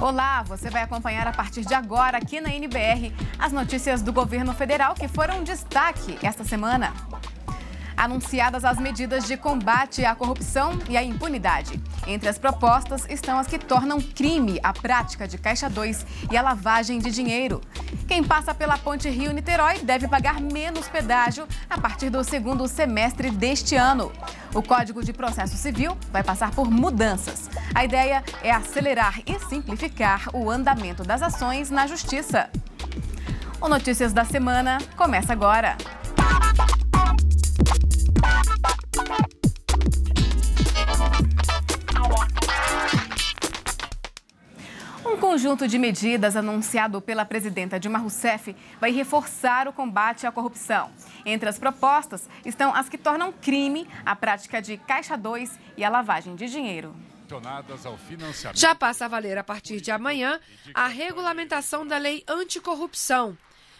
Olá, você vai acompanhar a partir de agora aqui na NBR as notícias do governo federal que foram destaque esta semana anunciadas as medidas de combate à corrupção e à impunidade. Entre as propostas estão as que tornam crime a prática de Caixa 2 e a lavagem de dinheiro. Quem passa pela Ponte Rio-Niterói deve pagar menos pedágio a partir do segundo semestre deste ano. O Código de Processo Civil vai passar por mudanças. A ideia é acelerar e simplificar o andamento das ações na Justiça. O Notícias da Semana começa agora. Um conjunto de medidas anunciado pela presidenta Dilma Rousseff vai reforçar o combate à corrupção. Entre as propostas estão as que tornam crime a prática de caixa 2 e a lavagem de dinheiro. Já passa a valer a partir de amanhã a regulamentação da lei anticorrupção,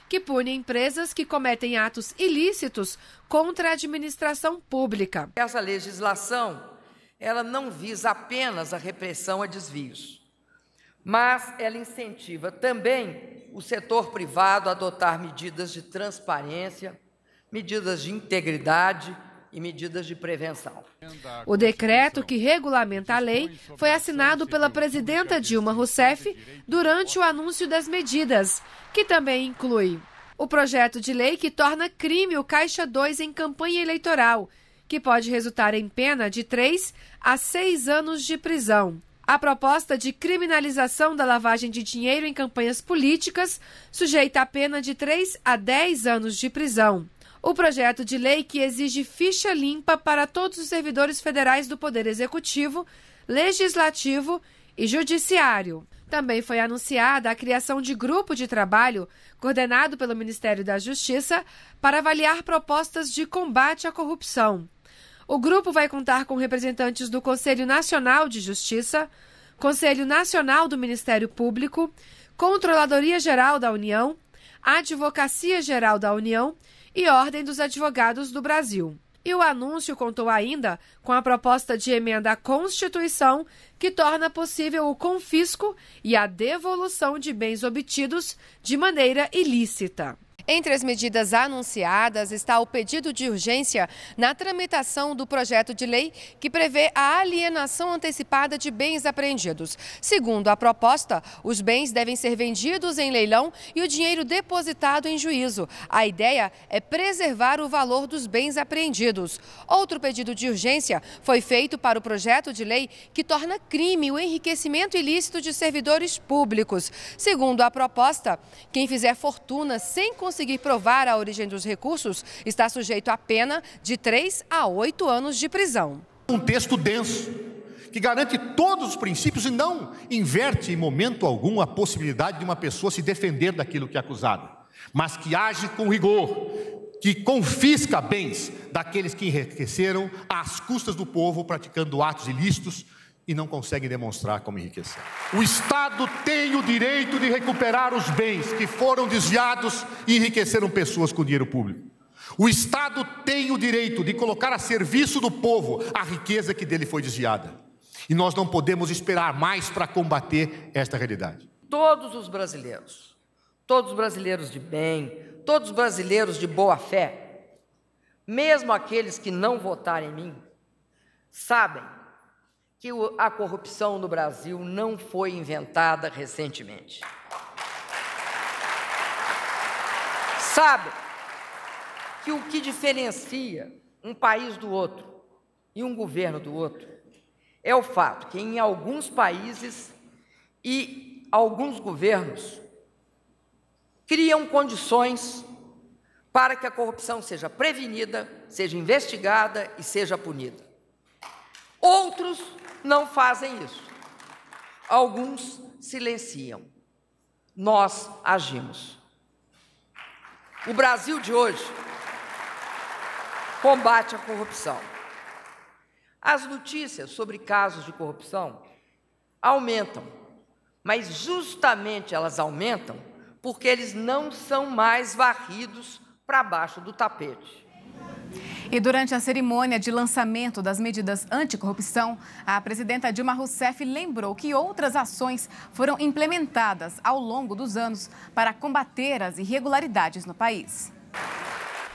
que pune empresas que cometem atos ilícitos contra a administração pública. Essa legislação, ela não visa apenas a repressão a desvios mas ela incentiva também o setor privado a adotar medidas de transparência, medidas de integridade e medidas de prevenção. O decreto que regulamenta a lei foi assinado pela presidenta Dilma Rousseff durante o anúncio das medidas, que também inclui o projeto de lei que torna crime o Caixa 2 em campanha eleitoral, que pode resultar em pena de 3 a 6 anos de prisão a proposta de criminalização da lavagem de dinheiro em campanhas políticas, sujeita a pena de 3 a 10 anos de prisão. O projeto de lei que exige ficha limpa para todos os servidores federais do Poder Executivo, Legislativo e Judiciário. Também foi anunciada a criação de grupo de trabalho, coordenado pelo Ministério da Justiça, para avaliar propostas de combate à corrupção. O grupo vai contar com representantes do Conselho Nacional de Justiça, Conselho Nacional do Ministério Público, Controladoria Geral da União, Advocacia Geral da União e Ordem dos Advogados do Brasil. E o anúncio contou ainda com a proposta de emenda à Constituição que torna possível o confisco e a devolução de bens obtidos de maneira ilícita. Entre as medidas anunciadas está o pedido de urgência na tramitação do projeto de lei que prevê a alienação antecipada de bens apreendidos. Segundo a proposta, os bens devem ser vendidos em leilão e o dinheiro depositado em juízo. A ideia é preservar o valor dos bens apreendidos. Outro pedido de urgência foi feito para o projeto de lei que torna crime o enriquecimento ilícito de servidores públicos. Segundo a proposta, quem fizer fortuna sem conseguir conseguir provar a origem dos recursos, está sujeito a pena de 3 a 8 anos de prisão. Um texto denso, que garante todos os princípios e não inverte em momento algum a possibilidade de uma pessoa se defender daquilo que é acusada, mas que age com rigor, que confisca bens daqueles que enriqueceram às custas do povo praticando atos ilícitos e não conseguem demonstrar como enriquecer. O Estado tem o direito de recuperar os bens que foram desviados e enriqueceram pessoas com dinheiro público. O Estado tem o direito de colocar a serviço do povo a riqueza que dele foi desviada. E nós não podemos esperar mais para combater esta realidade. Todos os brasileiros, todos os brasileiros de bem, todos os brasileiros de boa fé, mesmo aqueles que não votarem em mim, sabem que a corrupção no Brasil não foi inventada recentemente. Sabe que o que diferencia um país do outro e um governo do outro é o fato que em alguns países e alguns governos criam condições para que a corrupção seja prevenida, seja investigada e seja punida. Outros não fazem isso. Alguns silenciam. Nós agimos. O Brasil de hoje combate a corrupção. As notícias sobre casos de corrupção aumentam, mas justamente elas aumentam porque eles não são mais varridos para baixo do tapete. E durante a cerimônia de lançamento das medidas anticorrupção, a presidenta Dilma Rousseff lembrou que outras ações foram implementadas ao longo dos anos para combater as irregularidades no país.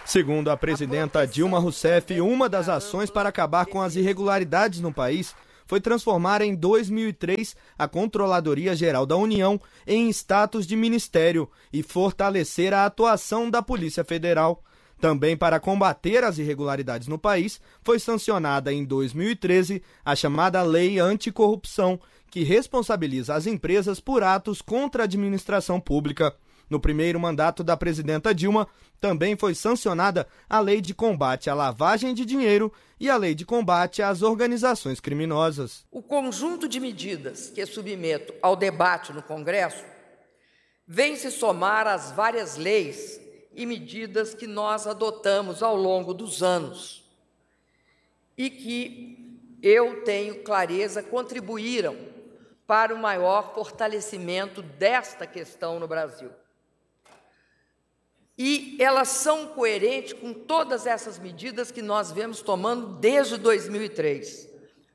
Segundo a presidenta Dilma Rousseff, uma das ações para acabar com as irregularidades no país foi transformar em 2003 a Controladoria Geral da União em status de ministério e fortalecer a atuação da Polícia Federal. Também para combater as irregularidades no país, foi sancionada em 2013 a chamada Lei Anticorrupção, que responsabiliza as empresas por atos contra a administração pública. No primeiro mandato da presidenta Dilma, também foi sancionada a Lei de Combate à Lavagem de Dinheiro e a Lei de Combate às Organizações Criminosas. O conjunto de medidas que submeto ao debate no Congresso vem se somar às várias leis e medidas que nós adotamos ao longo dos anos e que eu tenho clareza contribuíram para o maior fortalecimento desta questão no Brasil. E elas são coerentes com todas essas medidas que nós vemos tomando desde 2003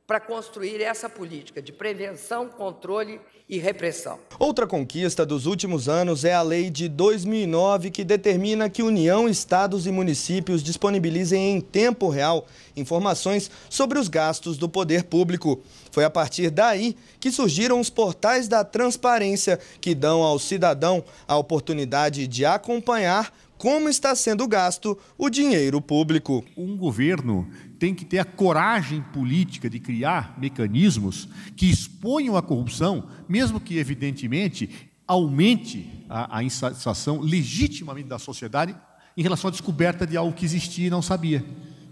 para construir essa política de prevenção, controle e e repressão. Outra conquista dos últimos anos é a lei de 2009 que determina que União, estados e municípios disponibilizem em tempo real informações sobre os gastos do poder público. Foi a partir daí que surgiram os portais da transparência que dão ao cidadão a oportunidade de acompanhar como está sendo gasto o dinheiro público. Um governo tem que ter a coragem política de criar mecanismos que exponham a corrupção, mesmo que, evidentemente, aumente a, a insatisfação legitimamente da sociedade em relação à descoberta de algo que existia e não sabia.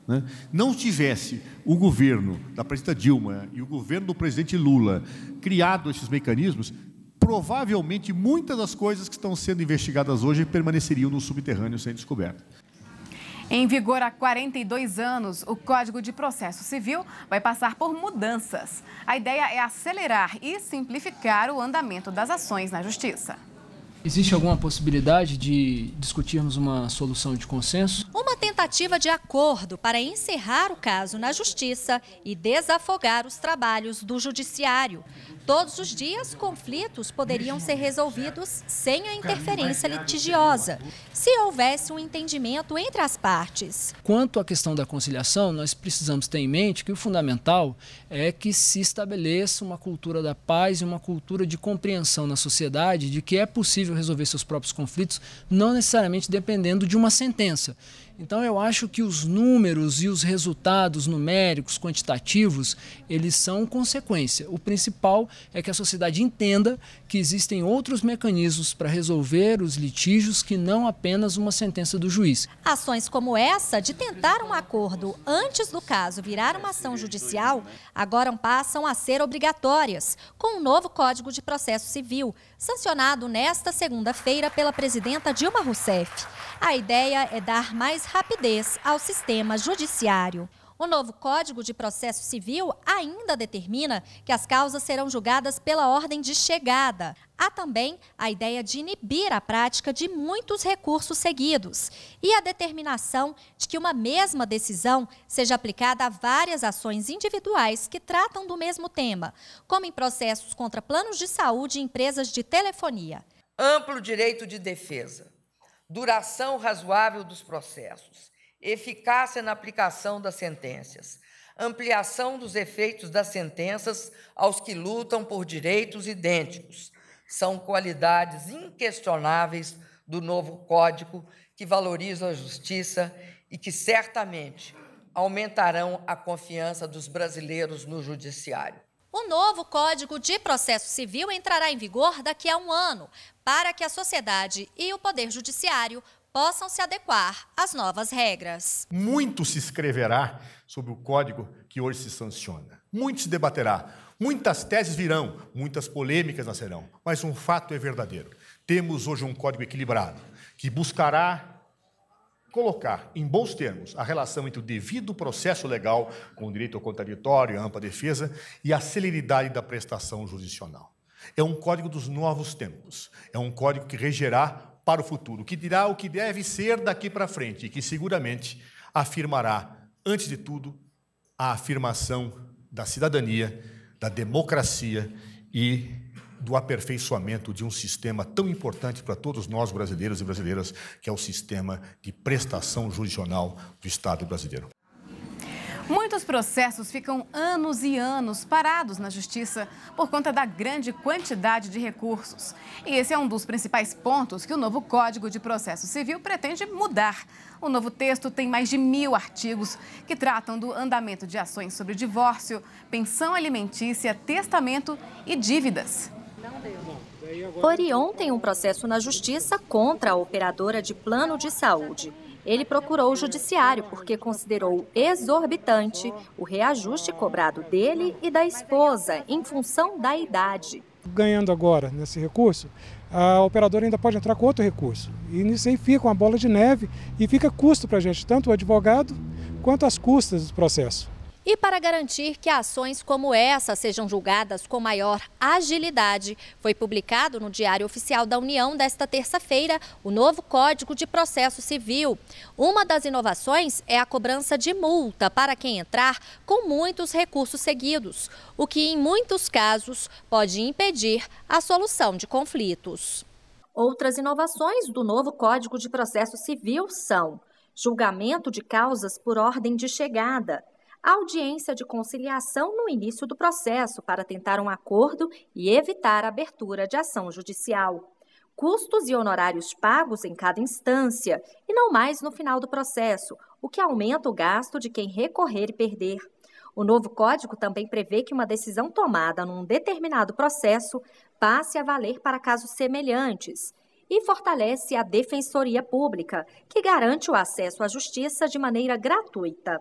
Né? Não tivesse o governo da presidenta Dilma e o governo do presidente Lula criado esses mecanismos, provavelmente muitas das coisas que estão sendo investigadas hoje permaneceriam no subterrâneo sem descoberta. Em vigor há 42 anos, o Código de Processo Civil vai passar por mudanças. A ideia é acelerar e simplificar o andamento das ações na Justiça. Existe alguma possibilidade de discutirmos uma solução de consenso? Uma tentativa de acordo para encerrar o caso na Justiça e desafogar os trabalhos do Judiciário. Todos os dias, conflitos poderiam ser resolvidos sem a interferência litigiosa, se houvesse um entendimento entre as partes. Quanto à questão da conciliação, nós precisamos ter em mente que o fundamental é que se estabeleça uma cultura da paz e uma cultura de compreensão na sociedade de que é possível resolver seus próprios conflitos, não necessariamente dependendo de uma sentença. Então eu acho que os números e os resultados numéricos, quantitativos, eles são consequência. O principal é que a sociedade entenda que existem outros mecanismos para resolver os litígios que não apenas uma sentença do juiz. Ações como essa de tentar um acordo antes do caso virar uma ação judicial agora passam a ser obrigatórias com o um novo Código de Processo Civil, sancionado nesta segunda-feira pela presidenta Dilma Rousseff. A ideia é dar mais rapidez ao sistema judiciário. O novo Código de Processo Civil ainda determina que as causas serão julgadas pela ordem de chegada. Há também a ideia de inibir a prática de muitos recursos seguidos e a determinação de que uma mesma decisão seja aplicada a várias ações individuais que tratam do mesmo tema, como em processos contra planos de saúde e empresas de telefonia. Amplo direito de defesa, duração razoável dos processos, eficácia na aplicação das sentenças, ampliação dos efeitos das sentenças aos que lutam por direitos idênticos. São qualidades inquestionáveis do novo Código que valorizam a justiça e que certamente aumentarão a confiança dos brasileiros no judiciário. O novo Código de Processo Civil entrará em vigor daqui a um ano, para que a sociedade e o Poder Judiciário possam se adequar às novas regras. Muito se escreverá sobre o código que hoje se sanciona. Muito se debaterá. Muitas teses virão, muitas polêmicas nascerão. Mas um fato é verdadeiro. Temos hoje um código equilibrado que buscará colocar em bons termos a relação entre o devido processo legal com o direito ao contraditório, a ampla defesa e a celeridade da prestação jurisdicional. É um código dos novos tempos. É um código que regerá para o futuro, que dirá o que deve ser daqui para frente e que seguramente afirmará, antes de tudo, a afirmação da cidadania, da democracia e do aperfeiçoamento de um sistema tão importante para todos nós brasileiros e brasileiras, que é o sistema de prestação jurisdicional do Estado brasileiro. Muitos processos ficam anos e anos parados na justiça por conta da grande quantidade de recursos. E esse é um dos principais pontos que o novo Código de Processo Civil pretende mudar. O novo texto tem mais de mil artigos que tratam do andamento de ações sobre divórcio, pensão alimentícia, testamento e dívidas. Orion tem um processo na justiça contra a operadora de plano de saúde ele procurou o judiciário porque considerou exorbitante o reajuste cobrado dele e da esposa em função da idade. Ganhando agora nesse recurso, a operadora ainda pode entrar com outro recurso. E nisso aí fica uma bola de neve e fica custo para a gente, tanto o advogado quanto as custas do processo. E para garantir que ações como essa sejam julgadas com maior agilidade, foi publicado no Diário Oficial da União desta terça-feira o novo Código de Processo Civil. Uma das inovações é a cobrança de multa para quem entrar com muitos recursos seguidos, o que em muitos casos pode impedir a solução de conflitos. Outras inovações do novo Código de Processo Civil são julgamento de causas por ordem de chegada audiência de conciliação no início do processo para tentar um acordo e evitar a abertura de ação judicial. Custos e honorários pagos em cada instância e não mais no final do processo, o que aumenta o gasto de quem recorrer e perder. O novo código também prevê que uma decisão tomada num determinado processo passe a valer para casos semelhantes e fortalece a defensoria pública, que garante o acesso à justiça de maneira gratuita.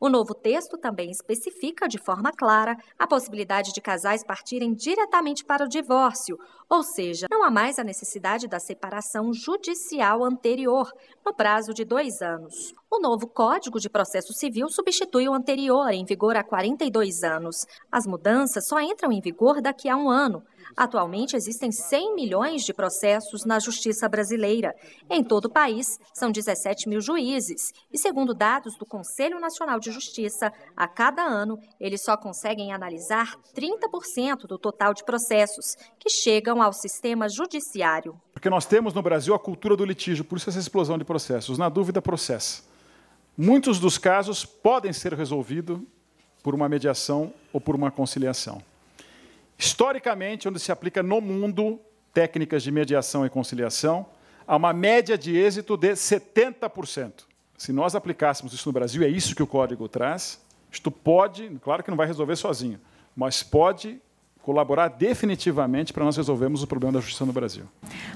O novo texto também especifica de forma clara a possibilidade de casais partirem diretamente para o divórcio, ou seja, não há mais a necessidade da separação judicial anterior, no prazo de dois anos. O novo Código de Processo Civil substitui o anterior, em vigor há 42 anos. As mudanças só entram em vigor daqui a um ano. Atualmente existem 100 milhões de processos na justiça brasileira. Em todo o país, são 17 mil juízes. E segundo dados do Conselho Nacional de Justiça, a cada ano eles só conseguem analisar 30% do total de processos que chegam ao sistema judiciário. Porque nós temos no Brasil a cultura do litígio, por isso essa explosão de processos. Na dúvida, processa. Muitos dos casos podem ser resolvidos por uma mediação ou por uma conciliação. Historicamente, onde se aplica no mundo técnicas de mediação e conciliação, há uma média de êxito de 70%. Se nós aplicássemos isso no Brasil, é isso que o código traz, isto pode, claro que não vai resolver sozinho, mas pode colaborar definitivamente para nós resolvermos o problema da justiça no Brasil.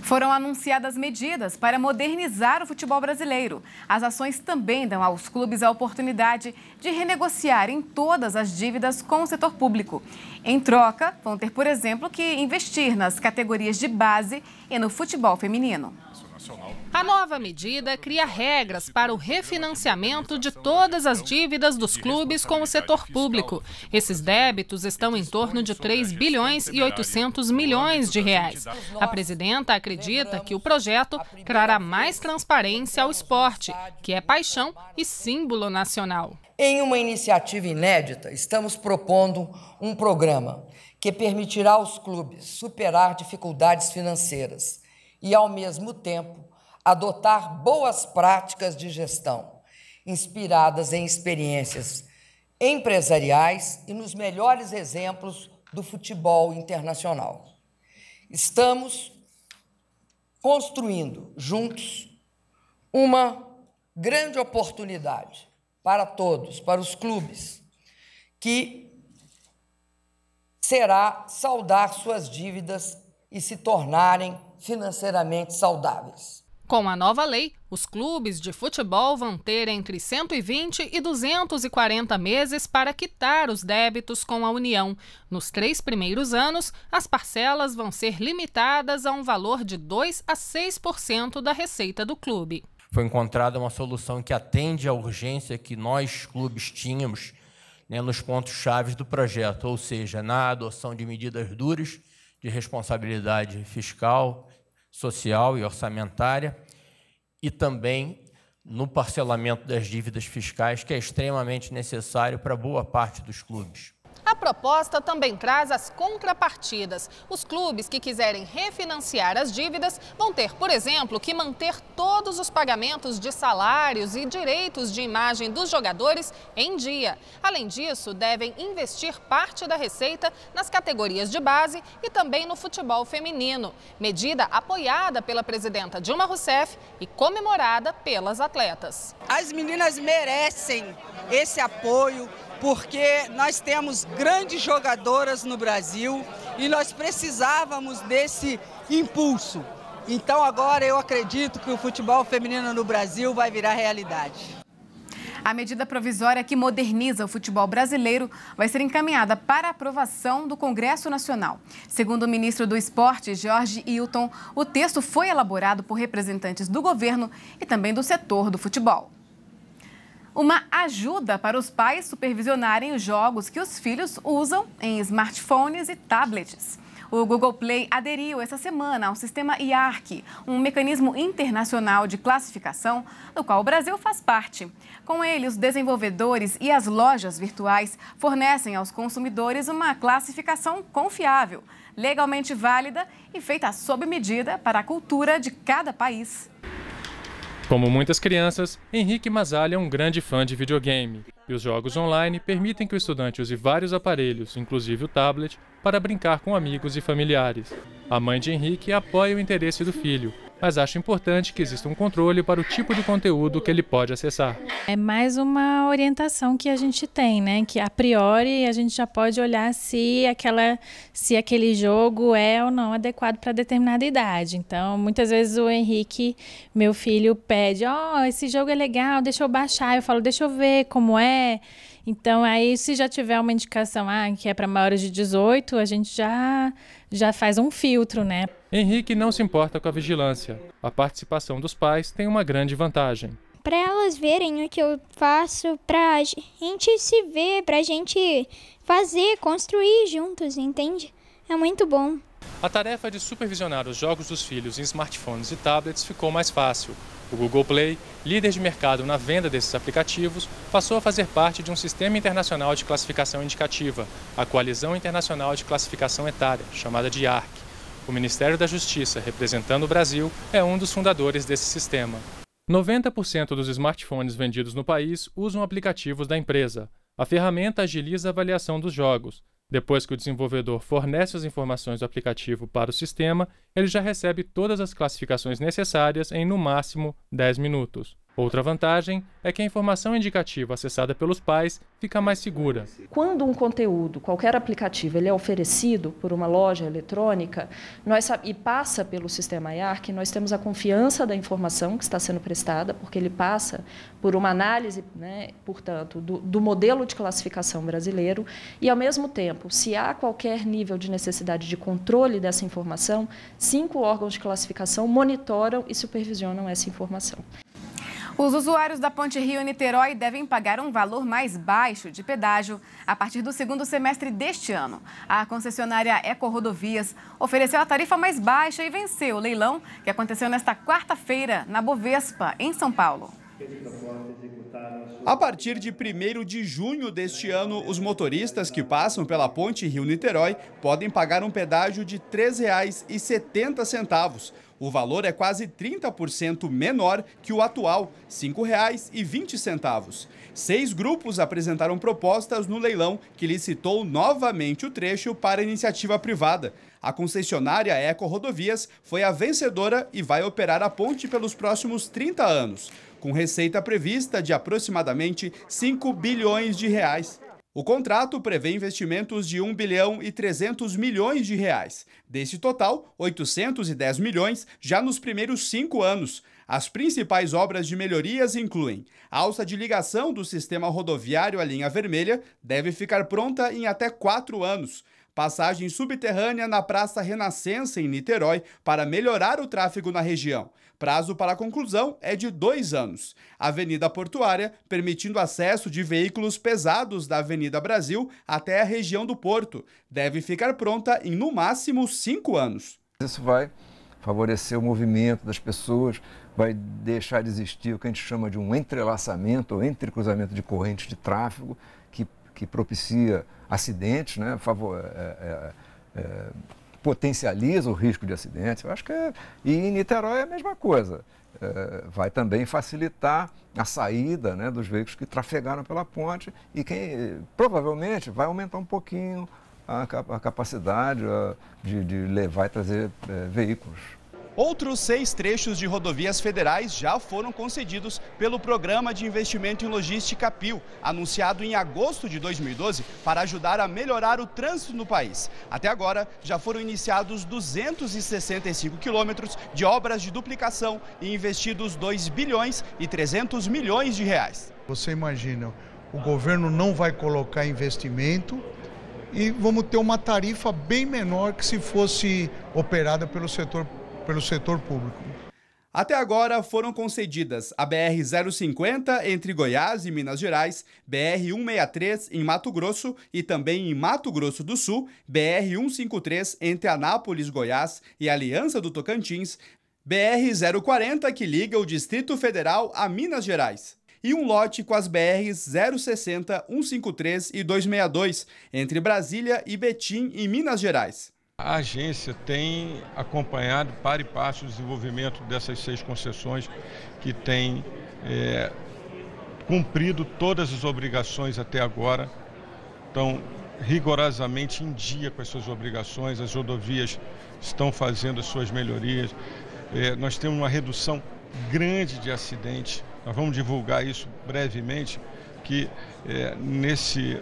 Foram anunciadas medidas para modernizar o futebol brasileiro. As ações também dão aos clubes a oportunidade de renegociar em todas as dívidas com o setor público. Em troca, vão ter, por exemplo, que investir nas categorias de base e no futebol feminino. A nova medida cria regras para o refinanciamento de todas as dívidas dos clubes com o setor público. Esses débitos estão em torno de 3 bilhões e 800 milhões de reais. A presidenta acredita que o projeto trará mais transparência ao esporte, que é paixão e símbolo nacional. Em uma iniciativa inédita, estamos propondo um programa que permitirá aos clubes superar dificuldades financeiras e, ao mesmo tempo, adotar boas práticas de gestão, inspiradas em experiências empresariais e nos melhores exemplos do futebol internacional. Estamos construindo juntos uma grande oportunidade para todos, para os clubes, que será saldar suas dívidas e se tornarem financeiramente saudáveis. Com a nova lei, os clubes de futebol vão ter entre 120 e 240 meses para quitar os débitos com a União. Nos três primeiros anos, as parcelas vão ser limitadas a um valor de 2 a 6% da receita do clube. Foi encontrada uma solução que atende à urgência que nós, clubes, tínhamos né, nos pontos chaves do projeto, ou seja, na adoção de medidas duras de responsabilidade fiscal, social e orçamentária e também no parcelamento das dívidas fiscais, que é extremamente necessário para boa parte dos clubes. A proposta também traz as contrapartidas. Os clubes que quiserem refinanciar as dívidas vão ter, por exemplo, que manter todos os pagamentos de salários e direitos de imagem dos jogadores em dia. Além disso, devem investir parte da receita nas categorias de base e também no futebol feminino. Medida apoiada pela presidenta Dilma Rousseff e comemorada pelas atletas. As meninas merecem esse apoio porque nós temos grandes jogadoras no Brasil e nós precisávamos desse impulso. Então agora eu acredito que o futebol feminino no Brasil vai virar realidade. A medida provisória que moderniza o futebol brasileiro vai ser encaminhada para aprovação do Congresso Nacional. Segundo o ministro do Esporte, Jorge Hilton, o texto foi elaborado por representantes do governo e também do setor do futebol uma ajuda para os pais supervisionarem os jogos que os filhos usam em smartphones e tablets. O Google Play aderiu essa semana ao sistema IARC, um mecanismo internacional de classificação do qual o Brasil faz parte. Com ele, os desenvolvedores e as lojas virtuais fornecem aos consumidores uma classificação confiável, legalmente válida e feita sob medida para a cultura de cada país. Como muitas crianças, Henrique Masalha é um grande fã de videogame. E os jogos online permitem que o estudante use vários aparelhos, inclusive o tablet, para brincar com amigos e familiares. A mãe de Henrique apoia o interesse do filho mas acho importante que exista um controle para o tipo de conteúdo que ele pode acessar. É mais uma orientação que a gente tem, né? Que a priori a gente já pode olhar se aquela se aquele jogo é ou não adequado para determinada idade. Então, muitas vezes o Henrique, meu filho, pede: "Ó, oh, esse jogo é legal, deixa eu baixar". Eu falo: "Deixa eu ver como é". Então, aí, se já tiver uma indicação ah, que é para maiores de 18, a gente já, já faz um filtro, né? Henrique não se importa com a vigilância. A participação dos pais tem uma grande vantagem. Para elas verem o que eu faço, para a gente se ver, para a gente fazer, construir juntos, entende? É muito bom. A tarefa de supervisionar os jogos dos filhos em smartphones e tablets ficou mais fácil. O Google Play, líder de mercado na venda desses aplicativos, passou a fazer parte de um sistema internacional de classificação indicativa, a Coalizão Internacional de Classificação Etária, chamada de ARC. O Ministério da Justiça, representando o Brasil, é um dos fundadores desse sistema. 90% dos smartphones vendidos no país usam aplicativos da empresa. A ferramenta agiliza a avaliação dos jogos. Depois que o desenvolvedor fornece as informações do aplicativo para o sistema, ele já recebe todas as classificações necessárias em no máximo 10 minutos. Outra vantagem é que a informação indicativa acessada pelos pais fica mais segura. Quando um conteúdo, qualquer aplicativo, ele é oferecido por uma loja eletrônica nós, e passa pelo sistema IARC, nós temos a confiança da informação que está sendo prestada, porque ele passa por uma análise, né, portanto, do, do modelo de classificação brasileiro e, ao mesmo tempo, se há qualquer nível de necessidade de controle dessa informação, cinco órgãos de classificação monitoram e supervisionam essa informação. Os usuários da Ponte Rio-Niterói devem pagar um valor mais baixo de pedágio a partir do segundo semestre deste ano. A concessionária Rodovias ofereceu a tarifa mais baixa e venceu o leilão que aconteceu nesta quarta-feira na Bovespa, em São Paulo. A partir de 1 de junho deste ano, os motoristas que passam pela ponte Rio-Niterói podem pagar um pedágio de R$ 3,70. O valor é quase 30% menor que o atual, R$ 5,20. Seis grupos apresentaram propostas no leilão que licitou novamente o trecho para iniciativa privada. A concessionária Eco Rodovias foi a vencedora e vai operar a ponte pelos próximos 30 anos com receita prevista de aproximadamente 5 bilhões de reais. O contrato prevê investimentos de 1 bilhão e 300 milhões de reais. Desse total, 810 milhões já nos primeiros cinco anos. As principais obras de melhorias incluem a alça de ligação do sistema rodoviário à linha vermelha, deve ficar pronta em até quatro anos. Passagem subterrânea na Praça Renascença, em Niterói, para melhorar o tráfego na região. Prazo para a conclusão é de dois anos. A Avenida Portuária, permitindo acesso de veículos pesados da Avenida Brasil até a região do Porto, deve ficar pronta em no máximo cinco anos. Isso vai favorecer o movimento das pessoas, vai deixar de existir o que a gente chama de um entrelaçamento ou entrecruzamento de correntes de tráfego que, que propicia acidentes, né? Favor, é, é, é, potencializa o risco de acidente. Eu acho que é... e em Niterói é a mesma coisa. É, vai também facilitar a saída né, dos veículos que trafegaram pela ponte e quem provavelmente vai aumentar um pouquinho a, a capacidade a, ah, de, de, levar e trazer é, veículos. Outros seis trechos de rodovias federais já foram concedidos pelo Programa de Investimento em Logística PIL, anunciado em agosto de 2012 para ajudar a melhorar o trânsito no país. Até agora, já foram iniciados 265 quilômetros de obras de duplicação e investidos 2 bilhões e 300 milhões de reais. Você imagina, o governo não vai colocar investimento e vamos ter uma tarifa bem menor que se fosse operada pelo setor pelo setor público. Até agora foram concedidas a BR-050 entre Goiás e Minas Gerais, BR-163 em Mato Grosso e também em Mato Grosso do Sul, BR-153 entre Anápolis, Goiás e Aliança do Tocantins, BR-040 que liga o Distrito Federal a Minas Gerais e um lote com as BRs 060, 153 e 262, entre Brasília e Betim, em Minas Gerais. A agência tem acompanhado para e passo, o desenvolvimento dessas seis concessões que têm é, cumprido todas as obrigações até agora, estão rigorosamente em dia com as suas obrigações, as rodovias estão fazendo as suas melhorias, é, nós temos uma redução grande de acidentes, nós vamos divulgar isso brevemente, que é, nesse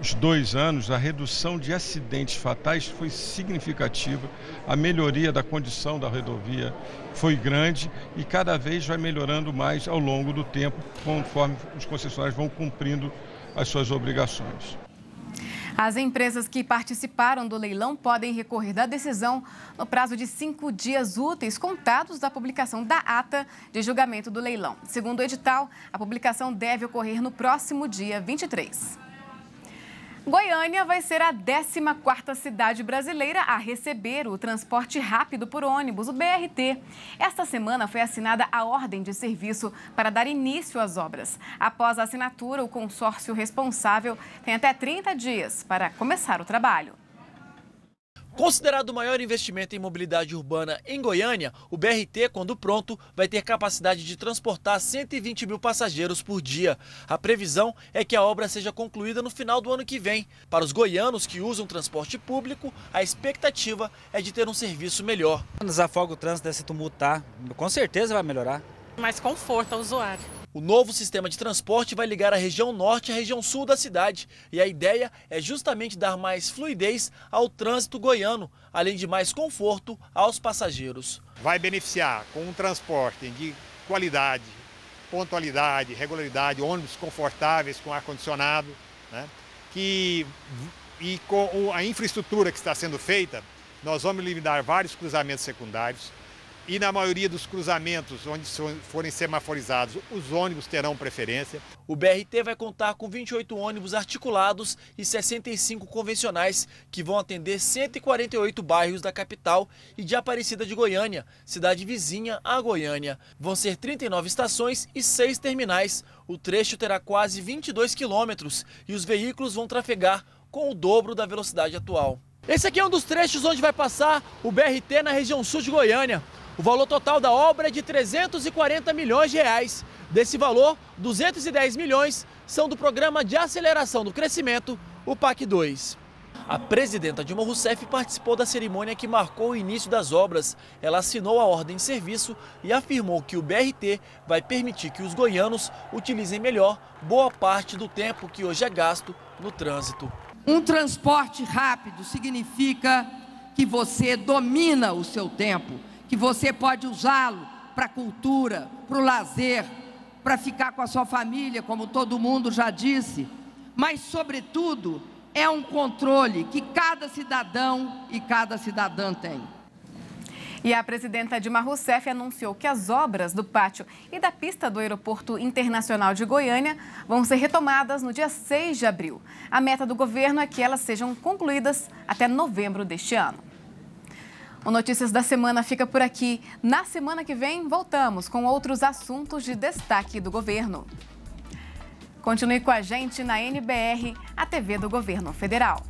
os dois anos, a redução de acidentes fatais foi significativa, a melhoria da condição da rodovia foi grande e cada vez vai melhorando mais ao longo do tempo, conforme os concessionários vão cumprindo as suas obrigações. As empresas que participaram do leilão podem recorrer da decisão no prazo de cinco dias úteis contados da publicação da ata de julgamento do leilão. Segundo o edital, a publicação deve ocorrer no próximo dia 23. Goiânia vai ser a 14ª cidade brasileira a receber o transporte rápido por ônibus, o BRT. Esta semana foi assinada a ordem de serviço para dar início às obras. Após a assinatura, o consórcio responsável tem até 30 dias para começar o trabalho. Considerado o maior investimento em mobilidade urbana em Goiânia, o BRT, quando pronto, vai ter capacidade de transportar 120 mil passageiros por dia. A previsão é que a obra seja concluída no final do ano que vem. Para os goianos que usam transporte público, a expectativa é de ter um serviço melhor. Desafoga o trânsito desse tumultar, tá? Com certeza vai melhorar. Mais conforto ao usuário. O novo sistema de transporte vai ligar a região norte à região sul da cidade e a ideia é justamente dar mais fluidez ao trânsito goiano, além de mais conforto aos passageiros. Vai beneficiar com um transporte de qualidade, pontualidade, regularidade, ônibus confortáveis com ar-condicionado, né? que, e com a infraestrutura que está sendo feita, nós vamos eliminar vários cruzamentos secundários, e na maioria dos cruzamentos onde forem semaforizados, os ônibus terão preferência. O BRT vai contar com 28 ônibus articulados e 65 convencionais que vão atender 148 bairros da capital e de Aparecida de Goiânia, cidade vizinha à Goiânia. Vão ser 39 estações e 6 terminais. O trecho terá quase 22 quilômetros e os veículos vão trafegar com o dobro da velocidade atual. Esse aqui é um dos trechos onde vai passar o BRT na região sul de Goiânia. O valor total da obra é de 340 milhões de reais. Desse valor, 210 milhões são do Programa de Aceleração do Crescimento, o PAC 2. A presidenta Dilma Rousseff participou da cerimônia que marcou o início das obras. Ela assinou a ordem de serviço e afirmou que o BRT vai permitir que os goianos utilizem melhor boa parte do tempo que hoje é gasto no trânsito. Um transporte rápido significa que você domina o seu tempo que você pode usá-lo para a cultura, para o lazer, para ficar com a sua família, como todo mundo já disse, mas, sobretudo, é um controle que cada cidadão e cada cidadã tem. E a presidenta Dilma Rousseff anunciou que as obras do pátio e da pista do Aeroporto Internacional de Goiânia vão ser retomadas no dia 6 de abril. A meta do governo é que elas sejam concluídas até novembro deste ano. O Notícias da Semana fica por aqui. Na semana que vem, voltamos com outros assuntos de destaque do governo. Continue com a gente na NBR, a TV do Governo Federal.